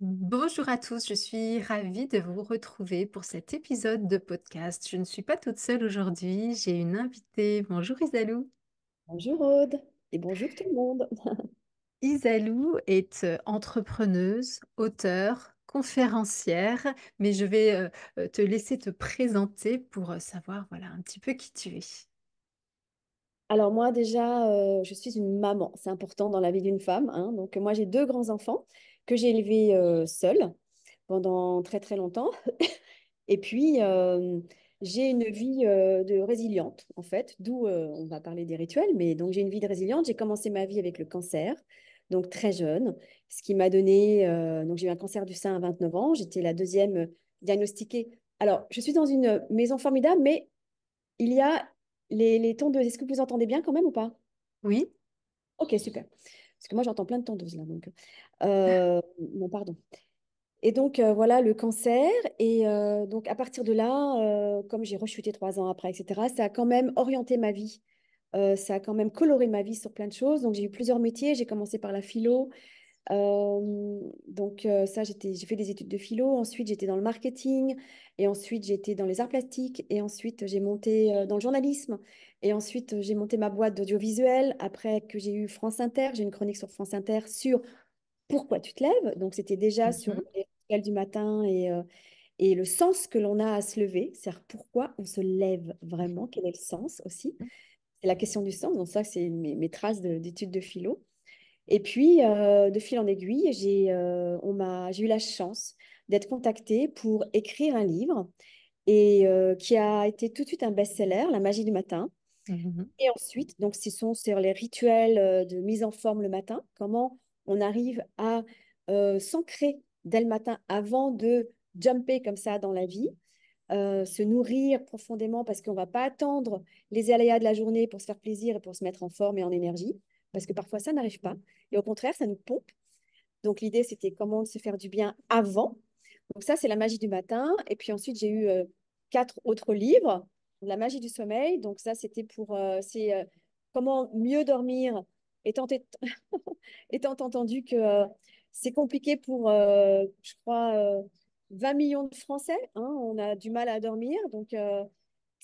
Bonjour à tous, je suis ravie de vous retrouver pour cet épisode de podcast. Je ne suis pas toute seule aujourd'hui, j'ai une invitée. Bonjour Isalou. Bonjour Aude et bonjour tout le monde. Isalou est euh, entrepreneuse, auteure, conférencière, mais je vais euh, euh, te laisser te présenter pour savoir voilà un petit peu qui tu es. Alors moi déjà, je suis une maman, c'est important dans la vie d'une femme. Hein. Donc moi j'ai deux grands enfants que j'ai élevé euh, seule pendant très très longtemps. Et puis, euh, j'ai une vie euh, de résiliente, en fait, d'où on va parler des rituels, mais donc j'ai une vie de résiliente. J'ai commencé ma vie avec le cancer, donc très jeune, ce qui m'a donné, donc j'ai eu un cancer du sein à 29 ans, j'étais la deuxième diagnostiquée. Alors, je suis dans une maison formidable, mais il y a les, les tons de... Est-ce que vous entendez bien quand même ou pas Oui. Ok, super. Parce que moi, j'entends plein de tendeuses là. Donc, euh, non, pardon. Et donc, euh, voilà le cancer. Et euh, donc, à partir de là, comme j'ai rechuté trois ans après, etc., ça a quand même orienté ma vie. ça a quand même coloré ma vie sur plein de choses. Donc, j'ai eu plusieurs métiers. J'ai commencé par la philo donc ça, j'ai fait des études de philo, ensuite j'étais dans le marketing, et ensuite j'étais dans les arts plastiques, et ensuite j'ai monté dans le journalisme, et ensuite j'ai monté ma boîte d'audiovisuel, après que j'ai eu France Inter, j'ai une chronique sur France Inter sur pourquoi tu te lèves, donc c'était déjà sur mmh les rituels du matin et, et le sens que l'on a à se lever, c'est-à-dire pourquoi on se lève vraiment, quel est le sens aussi. Mmh. C'est la question du sens, donc ça c'est mes, traces d'études de philo. Et puis, euh, de fil en aiguille, euh, j'ai eu la chance d'être contactée pour écrire un livre et euh, qui a été tout de suite un best-seller, La magie du matin. Mmh et ensuite, donc, ce sont sur les rituels de mise en forme le matin, comment on arrive à s'ancrer dès le matin avant de jumper comme ça dans la vie. se nourrir profondément parce qu'on ne va pas attendre les aléas de la journée pour se faire plaisir et pour se mettre en forme et en énergie parce que parfois ça n'arrive pas. Et au contraire, ça nous pompe. Donc l'idée, c'était comment se faire du bien avant. Donc ça, c'est la magie du matin. Et puis ensuite, j'ai eu euh, quatre autres livres. La magie du sommeil. Donc ça, c'était pour euh, c'est euh, comment mieux dormir, étant, étant entendu que c'est compliqué pour, je crois, 20 millions de Français. Hein. on a du mal à dormir. Donc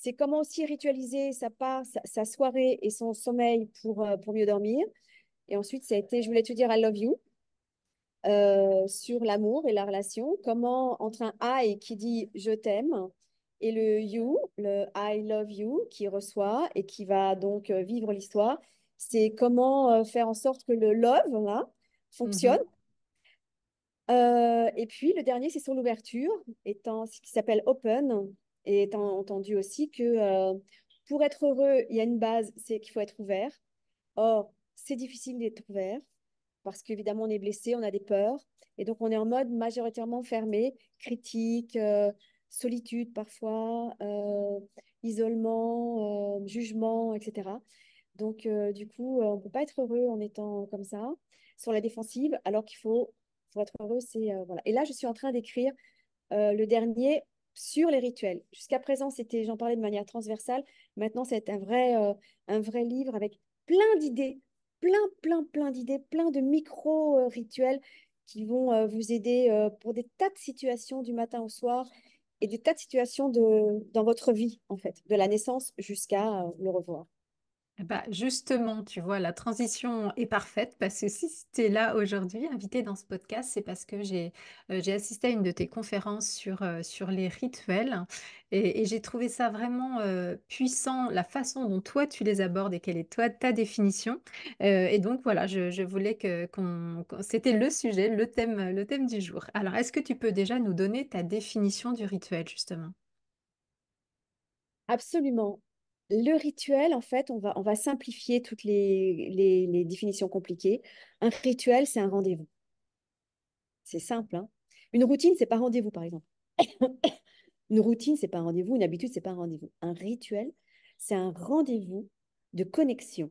c'est comment aussi ritualiser sa part, sa, soirée et son sommeil pour, euh, pour mieux dormir. Et ensuite, ça a été, je voulais te dire I love you euh, sur l'amour et la relation. Comment entre un I qui dit je t'aime et le you, le I love you qui reçoit et qui va donc euh, vivre l'histoire, c'est comment faire en sorte que le love là hein, mm-hmm. fonctionne. et puis le dernier, c'est sur l'ouverture, étant ce qui s'appelle open, et étant entendu aussi que euh, pour être heureux, il y a une base, c'est qu'il faut être ouvert. Or, c'est difficile d'être ouvert parce qu'évidemment, on est blessé, on a des peurs. Et donc, on est en mode majoritairement fermé, critique, euh, solitude parfois, euh, isolement, jugement, etc. Donc, du coup, on ne peut pas être heureux en étant comme ça, sur la défensive, alors qu'il faut, être heureux, c'est... voilà. Et là, je suis en train d'écrire le dernier sur les rituels. Jusqu'à présent, c'était, j'en parlais de manière transversale. Maintenant, c'est un vrai, euh, livre avec plein d'idées, plein, plein, plein d'idées, plein de micro-rituels qui vont euh, vous aider euh, pour des tas de situations du matin au soir et des tas de situations dans votre vie, en fait, de la naissance jusqu'à le revoir. Bah, justement, tu vois, la transition est parfaite parce que si tu es là aujourd'hui, invité dans ce podcast, c'est parce que euh, j'ai assisté à une de tes conférences sur, euh, sur les rituels et, j'ai trouvé ça vraiment euh, puissant, la façon dont toi tu les abordes et quelle est toi ta définition. et donc voilà, je, voulais que c'était le sujet, le thème, le thème du jour. Alors, est-ce que tu peux déjà nous donner ta définition du rituel, justement? Absolument le rituel, en fait, on va, on va simplifier toutes les, définitions compliquées. Un rituel, c'est un rendez-vous. C'est simple. Hein. une routine, c'est pas un rendez-vous, par exemple. une routine, c'est pas un rendez-vous. Une habitude, c'est pas un rendez-vous. Un rituel, c'est un rendez-vous de connexion.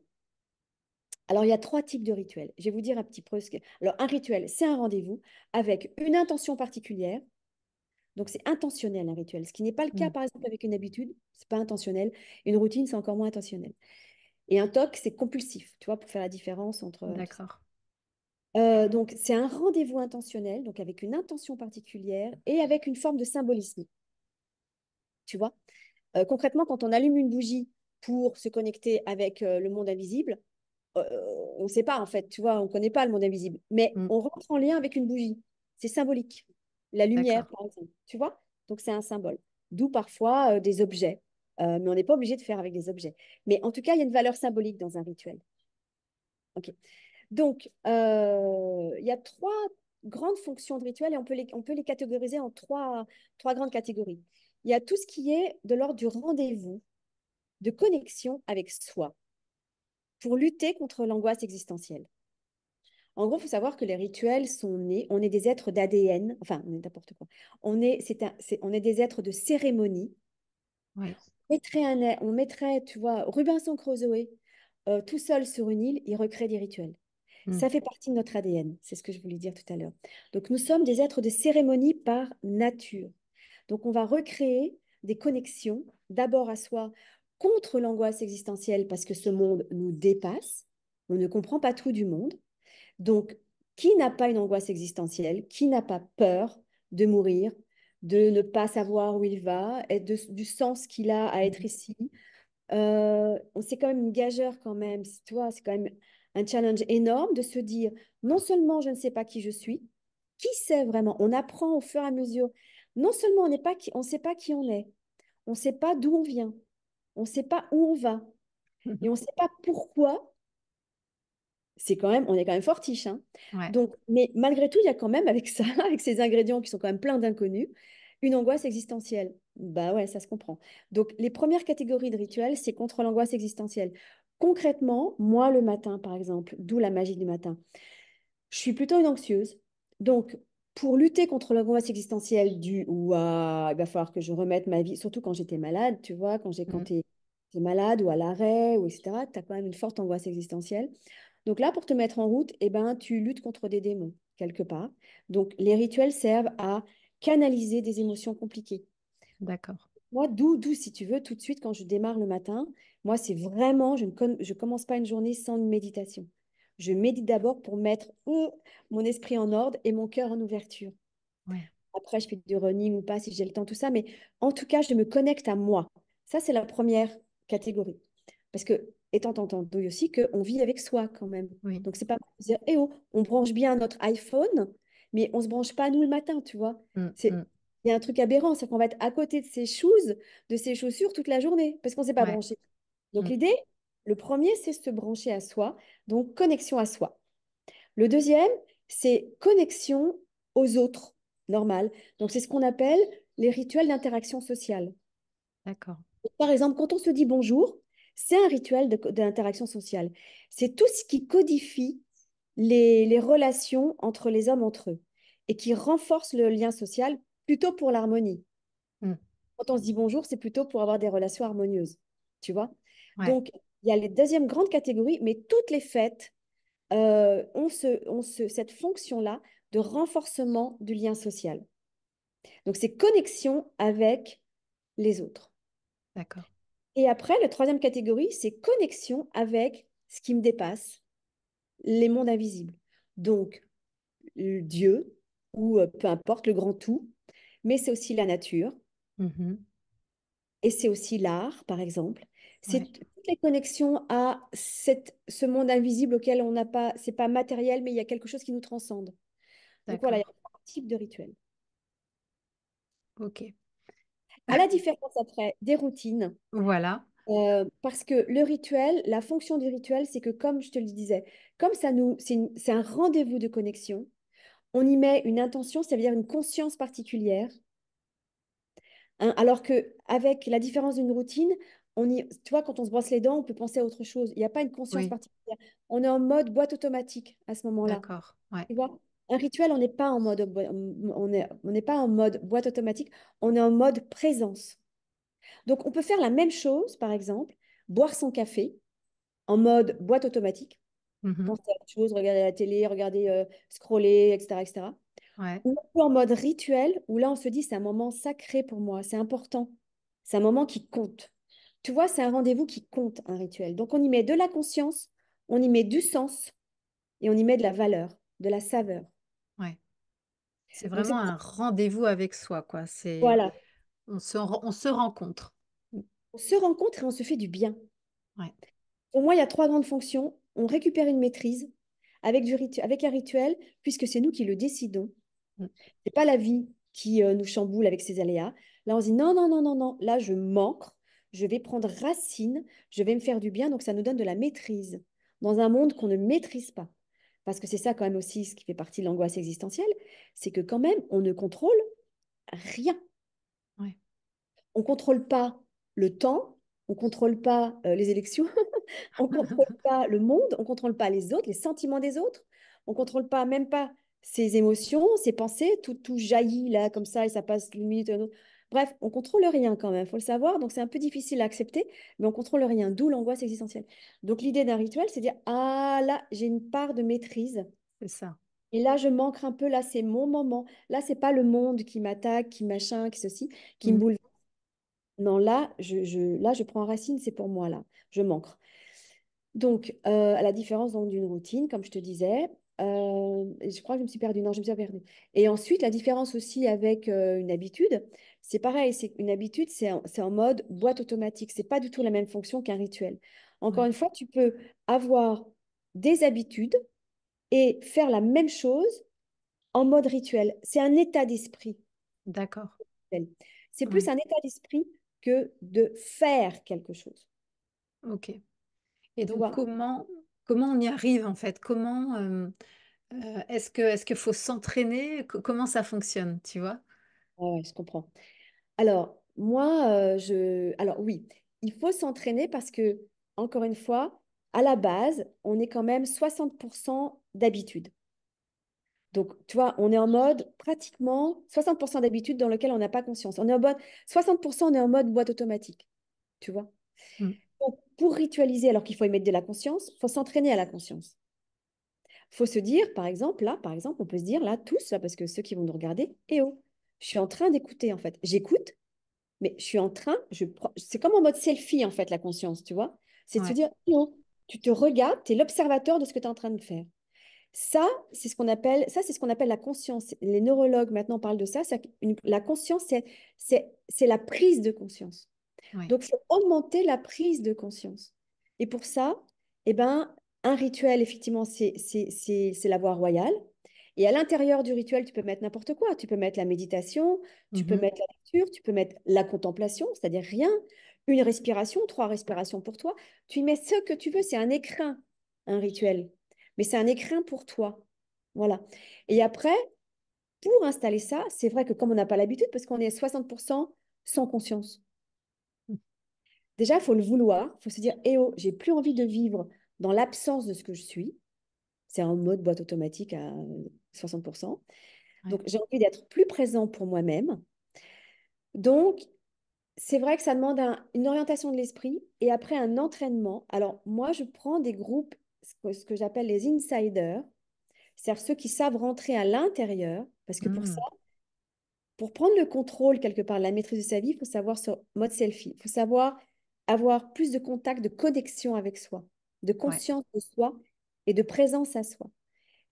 Alors, il y a trois types de rituels. Je vais vous dire un petit peu ce que. Alors, un rituel, c'est un rendez-vous avec une intention particulière, donc c'est intentionnel un rituel, ce qui n'est pas le cas mmh. par exemple avec une habitude, c'est pas intentionnel. Une routine, c'est encore moins intentionnel. Et un toc, c'est compulsif, tu vois, pour faire la différence entre. Euh, D'accord. Euh, donc c'est un rendez-vous intentionnel, donc avec une intention particulière et avec une forme de symbolisme. Tu vois euh, Concrètement, quand on allume une bougie pour se connecter avec le monde invisible, on ne sait pas en fait, tu vois, on ne connaît pas le monde invisible, mais mmh. on rentre en lien avec une bougie. C'est symbolique la lumière, par exemple. Tu vois Donc, c'est un symbole. D'où parfois euh, des objets. Euh, mais on n'est pas obligé de faire avec des objets. Mais en tout cas, il y a une valeur symbolique dans un rituel. OK. Donc, euh, il y a trois grandes fonctions de rituel et on peut les, on peut les catégoriser en trois, trois grandes catégories. Il y a tout ce qui est de l'ordre du rendez-vous, de connexion avec soi, pour lutter contre l'angoisse existentielle. En gros, il faut savoir que les rituels sont nés. On est des êtres d'ADN, enfin, on est n'importe quoi. On est, c'est on est des êtres de cérémonie. On, mettrait on mettrait, tu vois, Rubinson Crusoe euh, tout seul sur une île, il recrée des rituels. Hmm. Ça fait partie de notre ADN, c'est ce que je voulais dire tout à l'heure. Donc, nous sommes des êtres de cérémonie par nature. Donc, on va recréer des connexions, d'abord à soi, contre l'angoisse existentielle, parce que ce monde nous dépasse. On ne comprend pas tout du monde. Donc, qui n'a pas une angoisse existentielle Qui n'a pas peur de mourir, de ne pas savoir où il va, et du sens qu'il a à être mmh. ici euh, C'est quand même une gageure quand même, toi, c'est quand même un challenge énorme de se dire, non seulement je ne sais pas qui je suis, qui sait vraiment On apprend au fur et à mesure. Non seulement on n'est pas on ne sait pas qui on est, on ne sait pas d'où on vient, on ne sait pas où on va, et on ne sait pas pourquoi c'est quand même, on est quand même fortiche. Hein. Donc, mais malgré tout, il y a quand même avec ça, avec ces ingrédients qui sont quand même pleins d'inconnus, une angoisse existentielle. Bah ouais, ça se comprend. Donc, les premières catégories de rituels, c'est contre l'angoisse existentielle. Concrètement, moi le matin, par exemple, d'où la magie du matin, je suis plutôt une anxieuse. Donc, pour lutter contre l'angoisse existentielle du ouah, il va falloir que je remette ma vie, surtout quand j'étais malade, tu vois, quand j'ai mmh. malade ou à l'arrêt, ou etc., tu as quand même une forte angoisse existentielle. Donc là, pour te mettre en route, eh ben, tu luttes contre des démons, quelque part. Donc les rituels servent à canaliser des émotions compliquées. D'accord. Moi, d'où, si tu veux, tout de suite, quand je démarre le matin, moi, c'est vraiment, je ne commence pas une journée sans une méditation. Je médite d'abord pour mettre oh, mon esprit en ordre et mon cœur en ouverture. Après, je fais du running ou pas si j'ai le temps, tout ça. Mais en tout cas, je me connecte à moi. Ça, c'est la première catégorie. Parce que étant entendu aussi qu'on vit avec soi quand même. Donc, Donc, c'est pas dire, eh oh, on branche bien notre iPhone, mais on se branche pas nous le matin, tu vois. Mmh, c'est mmh. Il y a un truc aberrant, c'est qu'on va être à côté de ses choses, de ses chaussures toute la journée, parce qu'on ne s'est pas branché. Donc, mmh. l'idée, le premier, c'est se brancher à soi, donc connexion à soi. Le deuxième, c'est connexion aux autres, normal. Donc, c'est ce qu'on appelle les rituels d'interaction sociale. D'accord. Par exemple, quand on se dit bonjour, c'est un rituel de d'interaction sociale. C'est tout ce qui codifie les, relations entre les hommes entre eux et qui renforce le lien social plutôt pour l'harmonie. Hmm. Quand on se dit bonjour, c'est plutôt pour avoir des relations harmonieuses, tu vois. Donc, il y a les deuxièmes grandes catégories, mais toutes les fêtes euh, ont, ce, ce, cette fonction-là de renforcement du lien social. Donc, c'est connexion avec les autres. D'accord. Et après, la troisième catégorie, c'est connexion avec ce qui me dépasse, les mondes invisibles. Donc, Dieu, ou euh, peu importe, le grand tout, mais c'est aussi la nature. Mmh Et c'est aussi l'art, par exemple. C'est toutes les connexions à cette, ce monde invisible auquel on n'a pas, c'est pas matériel, mais il y a quelque chose qui nous transcende. Donc voilà, il y a un type de rituel. Ok. À la différence après des routines. Voilà. Euh, parce que le rituel, la fonction du rituel, c'est que comme je te le disais, comme ça nous, c'est un rendez-vous de connexion, on y met une intention, cest à dire une conscience particulière. Hein, alors que avec la différence d'une routine, on y, tu vois, quand on se brosse les dents, on peut penser à autre chose. Il n'y a pas une conscience particulière. On est en mode boîte automatique à ce moment-là. D'accord. Tu vois un rituel, on n'est pas en mode on on pas en mode boîte automatique, on est en mode présence. Donc on peut faire la même chose, par exemple, boire son café en mode boîte automatique, mmh penser à autre chose, regarder la télé, regarder, euh, scroller, etc. etc. Ou en mode rituel, où là on se dit c'est un moment sacré pour moi, c'est important, c'est un moment qui compte. Tu vois, c'est un rendez-vous qui compte, un rituel. Donc on y met de la conscience, on y met du sens et on y met de la valeur, de la saveur. C'est vraiment un rendez-vous avec soi, quoi. C'est voilà. On se, on se rencontre. On se rencontre et on se fait du bien. Pour moi, il y a trois grandes fonctions. On récupère une maîtrise avec, du avec un rituel, puisque c'est nous qui le décidons. Mm. Ce n'est pas la vie qui euh, nous chamboule avec ses aléas. Là, on se dit non, non, non, non, non, là, je manque, je vais prendre racine, je vais me faire du bien. Donc, ça nous donne de la maîtrise dans un monde qu'on ne maîtrise pas parce que c'est ça quand même aussi ce qui fait partie de l'angoisse existentielle, c'est que quand même, on ne contrôle rien. On ne contrôle pas le temps, on ne contrôle pas euh, les élections, on ne contrôle pas le monde, on ne contrôle pas les autres, les sentiments des autres, on ne contrôle pas même pas ses émotions, ses pensées, tout, tout jaillit là comme ça et ça passe d'une minute à une Bref, on contrôle rien quand même, faut le savoir. Donc c'est un peu difficile à accepter, mais on contrôle rien, d'où l'angoisse existentielle. Donc l'idée d'un rituel, c'est dire ah là, j'ai une part de maîtrise. C'est ça. Et là, je manque un peu. Là, c'est mon moment. Là, c'est pas le monde qui m'attaque, qui machin, qui ceci, qui me mmh. bouleverse. Non, là, je, je, là, je prends racine. C'est pour moi là. Je manque. Donc, euh, à la différence d'une routine, comme je te disais, euh, je crois que je me suis perdue. Non, je me suis perdue. Et ensuite, la différence aussi avec euh, une habitude, c'est pareil, c'est une habitude, c'est en, mode boîte automatique. C'est pas du tout la même fonction qu'un rituel. Encore une fois, tu peux avoir des habitudes et faire la même chose en mode rituel. C'est un état d'esprit. D'accord. C'est plus un état d'esprit que de faire quelque chose. Ok. Et donc, comment, comment on y arrive en fait Comment euh, euh, est-ce que est-ce qu'il faut s'entraîner Comment ça fonctionne Tu vois ah Oui, je comprends. Alors, moi, euh, je. Alors, oui, il faut s'entraîner parce que, encore une fois, à la base, on est quand même 60% d'habitude. Donc, tu vois, on est en mode pratiquement 60% d'habitude dans lequel on n'a pas conscience. On est en mode 60%, on est en mode boîte automatique, tu vois. Mmh. pour ritualiser, alors qu'il faut y mettre de la conscience, il faut s'entraîner à la conscience. Il faut se dire, par exemple, là, par exemple, on peut se dire, là, tous, là, parce que ceux qui vont nous regarder, et eh oh, je suis en train d'écouter en fait. J'écoute, mais je suis en train, je c'est comme en mode selfie en fait la conscience, tu vois. C'est de se dire, non, tu te regardes, tu es l'observateur de ce que tu es en train de faire. Ça, c'est ce qu'on appelle, ça, c'est ce qu'on appelle la conscience. Les neurologues maintenant parlent de ça. la conscience, c'est la prise de conscience. Donc, c'est augmenter la prise de conscience. Et pour ça, eh ben, un rituel, effectivement, c'est la voie royale. Et à l'intérieur du rituel, tu peux mettre n'importe quoi. Tu peux mettre la méditation, tu peux mmh mettre la lecture, tu peux mettre la contemplation, c'est-à-dire rien, une respiration, trois respirations pour toi. Tu y mets ce que tu veux. C'est un écrin, un rituel. Mais c'est un écrin pour toi. Voilà. Et après, pour installer ça, c'est vrai que comme on n'a pas l'habitude, parce qu'on est 60% sans conscience. Mmh. Déjà, il faut le vouloir, il faut se dire, eh oh, j'ai plus envie de vivre dans l'absence de ce que je suis. C'est en mode boîte automatique à 60%. Donc, j'ai envie d'être plus présent pour moi-même. Donc, c'est vrai que ça demande une orientation de l'esprit et après un entraînement. Alors, moi, je prends des groupes, ce que, j'appelle les insiders, c'est-à-dire ceux qui savent rentrer à l'intérieur, parce que pour mmh. ça, pour prendre le contrôle quelque part, la maîtrise de sa vie, il faut savoir ce mode selfie, il faut savoir avoir plus de contact, de connexion avec soi, de conscience de soi et de présence à soi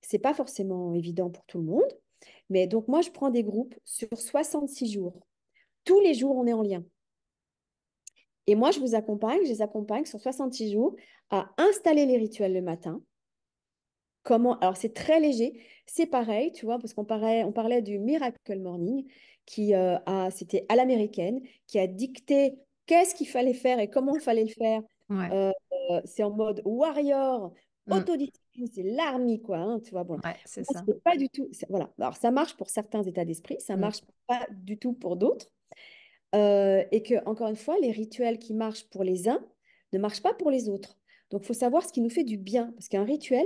c'est pas forcément évident pour tout le monde. Mais donc, moi, je prends des groupes sur 66 jours. Tous les jours, on est en lien. Et moi, je vous accompagne, je les accompagne sur 66 jours à installer les rituels le matin. Comment Alors, c'est très léger. C'est pareil, tu vois, parce qu'on parlait, on parlait du Miracle Morning, qui euh, a, c'était à l'américaine, qui a dicté qu'est-ce qu'il fallait faire et comment il fallait le faire. Euh, euh, c'est en mode warrior, Mm. c'est l'armée, quoi. Hein, tu vois, bon, ça. pas du tout. Voilà. Alors, ça marche pour certains états d'esprit, ça mm. marche pas du tout pour d'autres. Euh, et que, encore une fois, les rituels qui marchent pour les uns ne marchent pas pour les autres. Donc, il faut savoir ce qui nous fait du bien. Parce qu'un rituel,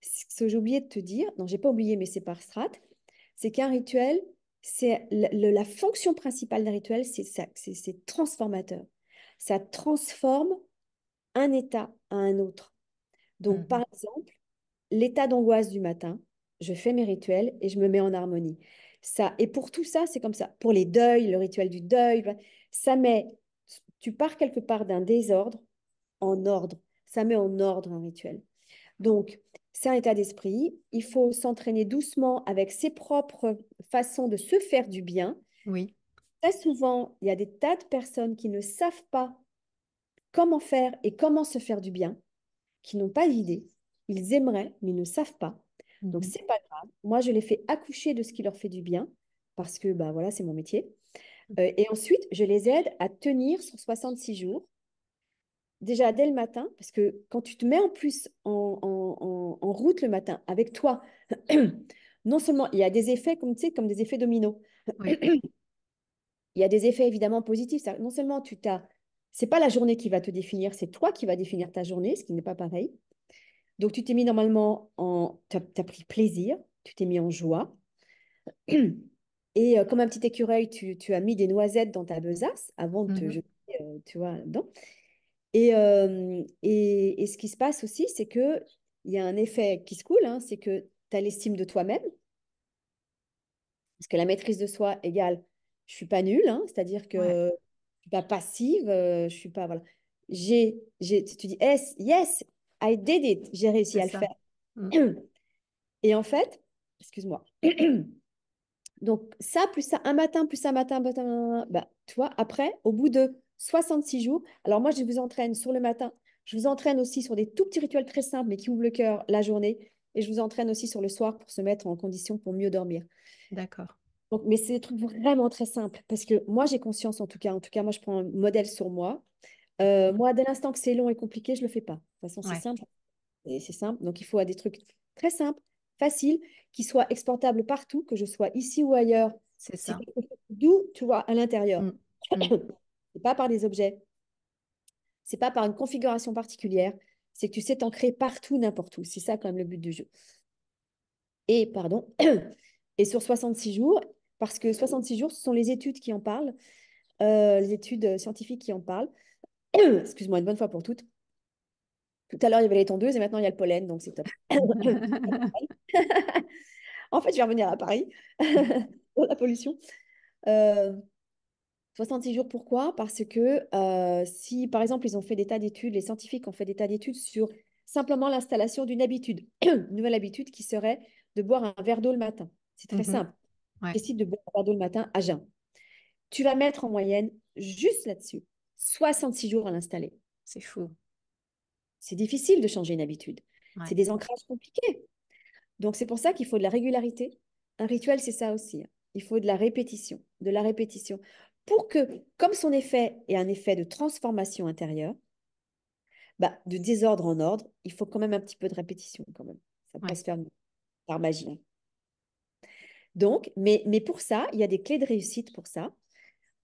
ce que j'ai oublié de te dire, non, j'ai pas oublié, mais c'est par strate, c'est qu'un rituel, c'est la fonction principale d'un rituel, c'est transformateur. Ça transforme un état à un autre. Donc, mmh par exemple, l'état d'angoisse du matin, je fais mes rituels et je me mets en harmonie. Ça, et pour tout ça, c'est comme ça. Pour les deuils, le rituel du deuil, ça met, tu pars quelque part d'un désordre en ordre. Ça met en ordre un rituel. Donc, c'est un état d'esprit. Il faut s'entraîner doucement avec ses propres façons de se faire du bien. Oui. Très souvent, il y a des tas de personnes qui ne savent pas comment faire et comment se faire du bien qui n'ont pas d'idée, ils aimeraient, mais ne savent pas. Donc, mhm. c'est pas grave. Moi, je les fais accoucher de ce qui leur fait du bien, parce que bah, voilà, c'est mon métier. Mhm. Euh, et ensuite, je les aide à tenir sur 66 jours, déjà dès le matin, parce que quand tu te mets en plus en, route le matin avec toi, non seulement il y a des effets comme, tu sais, comme des effets dominos, il y a des effets évidemment positifs. non seulement tu t'as c'est pas la journée qui va te définir, c'est toi qui va définir ta journée, ce qui n'est pas pareil. Donc, tu t'es mis normalement en. Tu as, pris plaisir, tu t'es mis en joie. Et euh, comme un petit écureuil, tu, as mis des noisettes dans ta besace avant de mmh jeter, euh, tu vois, dedans. Euh, et, et, ce qui se passe aussi, c'est qu'il y a un effet qui se coule hein, c'est que tu as l'estime de toi-même. Parce que la maîtrise de soi égale je suis pas nulle, hein, c'est-à-dire que pas passive, euh, je suis pas voilà. J'ai, j'ai, tu dis yes, yes, I did it, j'ai réussi à le faire. Mmh. Et en fait, excuse-moi. Donc ça plus ça, un matin plus un matin, bah, bah, bah, bah tu après, au bout de 66 jours, alors moi je vous entraîne sur le matin, je vous entraîne aussi sur des tout petits rituels très simples mais qui ouvrent le cœur la journée, et je vous entraîne aussi sur le soir pour se mettre en condition pour mieux dormir. D'accord mais c'est des trucs vraiment très simples parce que moi, j'ai conscience en tout cas. En tout cas, moi, je prends un modèle sur moi. Euh, mmh. moi, dès l'instant que c'est long et compliqué, je ne le fais pas. De toute façon, c'est simple. Et c'est simple. Donc, il faut des trucs très simples, faciles, qui soient exportables partout, que je sois ici ou ailleurs. C'est ça. D'où, tu vois, à l'intérieur. Mmh. Mmh. Ce n'est pas par des objets. C'est pas par une configuration particulière. C'est que tu sais t'ancrer partout, n'importe où. C'est ça, quand même, le but du jeu. Et, pardon, et sur 66 jours, parce que 66 jours, ce sont les études qui en parlent, euh, les études euh, scientifiques qui en parlent. Excuse-moi, une bonne fois pour toutes. Tout à l'heure, il y avait les tondeuses et maintenant, il y a le pollen, donc c'est top. en fait, je vais revenir à Paris, pour la pollution. 66 euh, jours, pourquoi Parce que si, par exemple, ils ont fait des tas d'études, les scientifiques ont fait des tas d'études sur simplement l'installation d'une habitude, une nouvelle habitude qui serait de boire un verre d'eau le matin. C'est très mhm. simple. Ouais. Décide de boire un le matin à jeun. Tu vas mettre en moyenne, juste là-dessus, 66 jours à l'installer. C'est fou. C'est difficile de changer une habitude. C'est des ancrages compliqués. Donc, c'est pour ça qu'il faut de la régularité. Un rituel, c'est ça aussi. Il faut de la répétition, de la répétition. Pour que, comme son effet est un effet de transformation intérieure, bah, de désordre en ordre, il faut quand même un petit peu de répétition quand même. Ça ne peut se faire par magie. Donc, mais, mais pour ça, il y a des clés de réussite pour ça.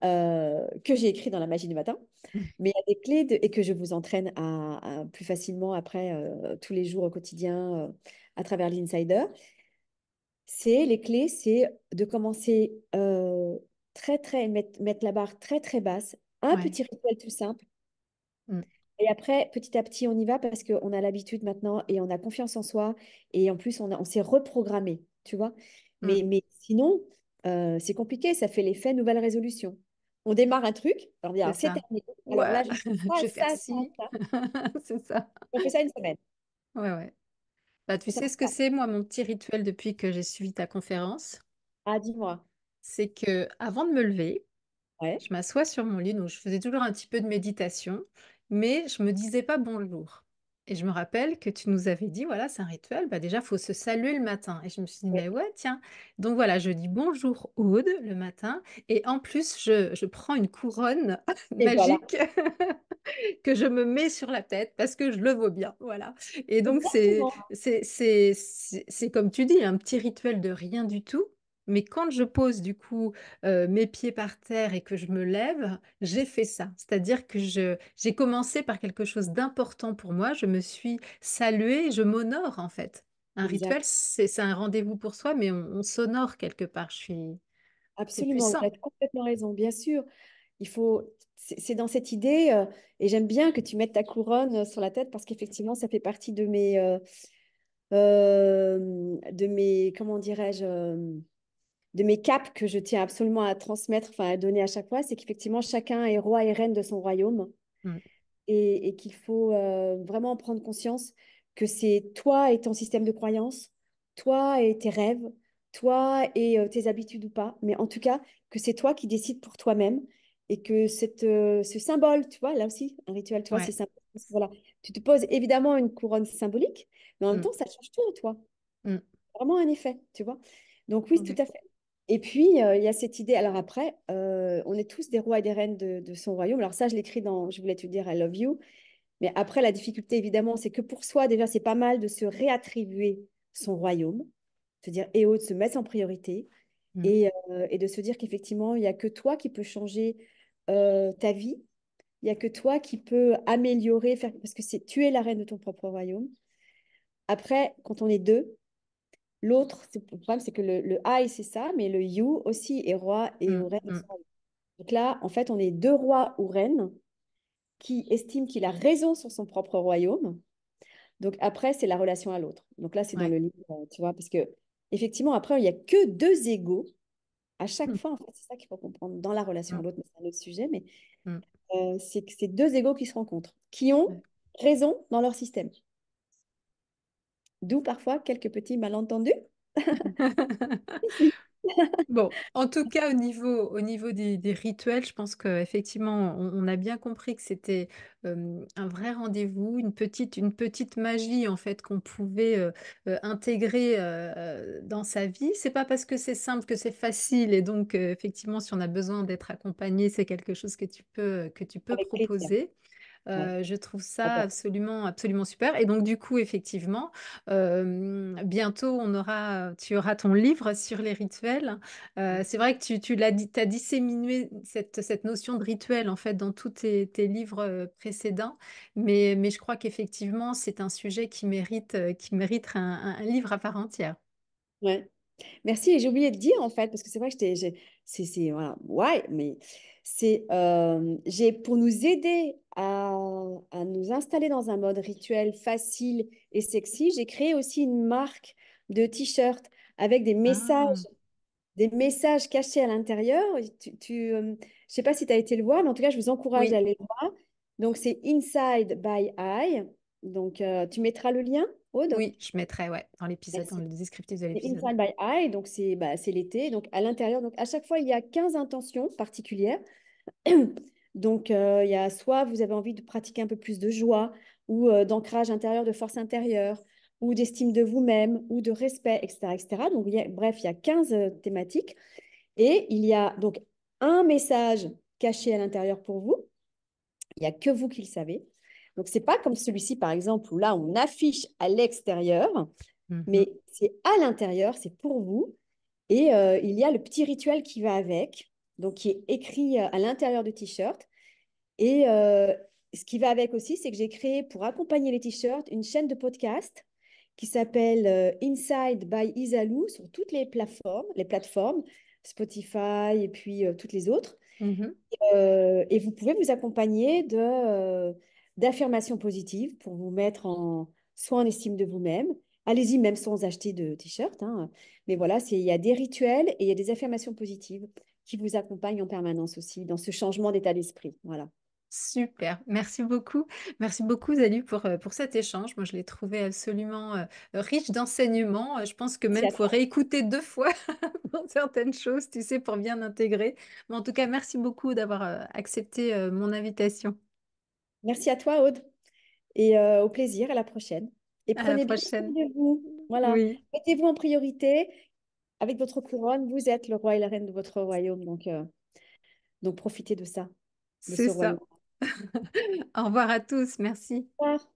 Euh, que j'ai écrit dans La magie du matin, mais il y a des clés et que je vous entraîne à, plus facilement après, euh, tous les jours au quotidien, euh, à travers l'insider. C'est les clés, c'est de commencer très, très, mettre, la barre très, très basse, un petit rituel tout simple. Mm. Et après, petit à petit, on y va parce qu'on a l'habitude maintenant et on a confiance en soi. Et en plus, on, on s'est reprogrammé, tu vois. Mm. mais Sinon, euh, c'est compliqué, ça fait l'effet nouvelle résolution. On démarre un truc, on c'est terminé. Alors là, je, fais ça, c'est ça. On fait ça une semaine. Ouais, ouais. Bah, tu sais ce que c'est, moi, mon petit rituel depuis que j'ai suivi ta conférence Ah, dis-moi. C'est que avant de me lever, je m'assois sur mon lit, donc je faisais toujours un petit peu de méditation, mais je ne me disais pas bonjour. Et je me rappelle que tu nous avais dit, voilà, c'est un rituel, bah déjà, faut se saluer le matin. Et je me suis dit, mais ouais, tiens. Donc voilà, je dis bonjour Aude le matin. Et en plus, je, prends une couronne magique que je me mets sur la tête parce que je le vaux bien. Voilà. Et donc, c'est, c'est, c'est comme tu dis, un petit rituel de rien du tout mais quand je pose du coup mes pieds par terre et que je me lève, j'ai fait ça. C'est-à-dire que j'ai commencé par quelque chose d'important pour moi. Je me suis saluée, je m'honore en fait. Un rituel, c'est un rendez-vous pour soi, mais on, s'honore quelque part. Je suis absolument. Tu as complètement raison, bien sûr. Il faut, c'est dans cette idée, et j'aime bien que tu mettes ta couronne sur la tête parce qu'effectivement, ça fait partie de mes, de mes, comment dirais-je de mes caps que je tiens absolument à transmettre, enfin à donner à chaque fois, c'est qu'effectivement chacun est roi et reine de son royaume et, qu'il faut euh, vraiment prendre conscience que c'est toi et ton système de croyance, toi et tes rêves, toi et euh, tes habitudes ou pas, mais en tout cas que c'est toi qui décides pour toi-même et que cette, euh, ce symbole, tu vois, là aussi, un rituel, tu vois, c'est symbolique, Voilà. Tu te poses évidemment une couronne symbolique, mais en même mm. temps, ça change tout, en toi. Mm. Vraiment un effet, tu vois. Donc oui, tout à fait. Et puis, euh, il y a cette idée. Alors après, euh, on est tous des rois et des reines de, son royaume. Alors ça, je l'écris dans Je voulais te dire I love you. Mais après, la difficulté, évidemment, c'est que pour soi, déjà, c'est pas mal de se réattribuer son royaume, se dire et autres, se mettre en priorité mmh. euh, et, de se dire qu'effectivement, il n'y a que toi qui peux changer ta vie. Il n'y a que toi qui peux améliorer, faire... parce que c'est tu es la reine de ton propre royaume. Après, quand on est deux, L'autre, le problème, c'est que le, le I, c'est ça, mais le you aussi est roi et mm, reine. Mm. Donc là, en fait, on est deux rois ou reines qui estiment qu'il a raison sur son propre royaume. Donc après, c'est la relation à l'autre. Donc là, c'est dans le livre, euh, tu vois, parce que effectivement, après, il n'y a que deux égaux à chaque mm. fois. En fait, c'est ça qu'il faut comprendre dans la relation à l'autre, mais c'est un autre sujet. Mais euh, c'est que c'est deux égaux qui se rencontrent, qui ont raison dans leur système. D'où parfois quelques petits malentendus. bon, en tout cas, au niveau, au niveau des, rituels, je pense qu'effectivement, on, on a bien compris que c'était euh, un vrai rendez-vous, une petite, une petite magie en fait qu'on pouvait euh, euh, intégrer dans sa vie. C'est pas parce que c'est simple que c'est facile et donc effectivement, si on a besoin d'être accompagné, c'est quelque chose que tu peux, que tu peux proposer. Euh, je trouve ah ça bah. absolument, absolument super. Et donc, du coup, effectivement, euh, bientôt, on aura, tu auras ton livre sur les rituels. Euh, c'est vrai que tu, tu l'as as disséminé cette, notion de rituel, en fait, dans tous tes, livres précédents. Mais, je crois qu'effectivement, c'est un sujet qui mérite, qui mérite un, livre à part entière. Ouais, Merci. Et j'ai oublié de dire, en fait, parce que c'est vrai que c'est, voilà, ouais, mais c'est, euh, j'ai, pour nous aider à, nous installer dans un mode rituel facile et sexy, j'ai créé aussi une marque de t-shirts avec des ah. messages, des messages cachés à l'intérieur. Tu, tu euh, je sais pas si tu as été le voir, mais en tout cas, je vous encourage à aller le voir. Donc, c'est Inside by Eye. Donc, euh, tu mettras le lien oui, je mettrai ouais, dans l'épisode, dans le descriptif de l'épisode. by Eye, donc c'est bah, l'été, donc à l'intérieur. Donc à chaque fois, il y a 15 intentions particulières. donc euh, il y a soit vous avez envie de pratiquer un peu plus de joie, ou euh, d'ancrage intérieur, de force intérieure, ou d'estime de vous-même, ou de respect, etc. etc. Donc bref, il y a 15 euh, thématiques. Et il y a donc un message caché à l'intérieur pour vous. Il n'y a que vous qui le savez. Donc, ce n'est pas comme celui-ci, par exemple, où là, on affiche à l'extérieur, mhm. mais c'est à l'intérieur, c'est pour vous. Et euh, il y a le petit rituel qui va avec, donc qui est écrit euh, à l'intérieur du t-shirt. Et euh, ce qui va avec aussi, c'est que j'ai créé pour accompagner les t-shirts une chaîne de podcast qui s'appelle Inside by Isalou sur toutes les plateformes, les plateformes Spotify et puis toutes les autres. Mhm. et vous pouvez vous accompagner de d'affirmations positives pour vous mettre en, soit en estime de vous-même. Allez-y même sans acheter de t-shirt. Hein. Mais voilà, il y a des rituels et il y a des affirmations positives qui vous accompagnent en permanence aussi dans ce changement d'état d'esprit. Voilà. Super, merci beaucoup. Merci beaucoup Zalu pour, euh, pour cet échange. Moi, je l'ai trouvé absolument euh, riche d'enseignements. Euh, je pense que même il faut réécouter deux fois certaines choses, tu sais, pour bien intégrer. Mais en tout cas, merci beaucoup d'avoir accepté mon invitation. Merci à toi, Aude. Et euh, au plaisir, à la prochaine. Et prenez de vous. Voilà. Mettez-vous en priorité. Avec votre couronne, vous êtes le roi et la reine de votre royaume. Donc, euh, donc profitez de ça. C'est ça. au revoir à tous. Merci. Au revoir.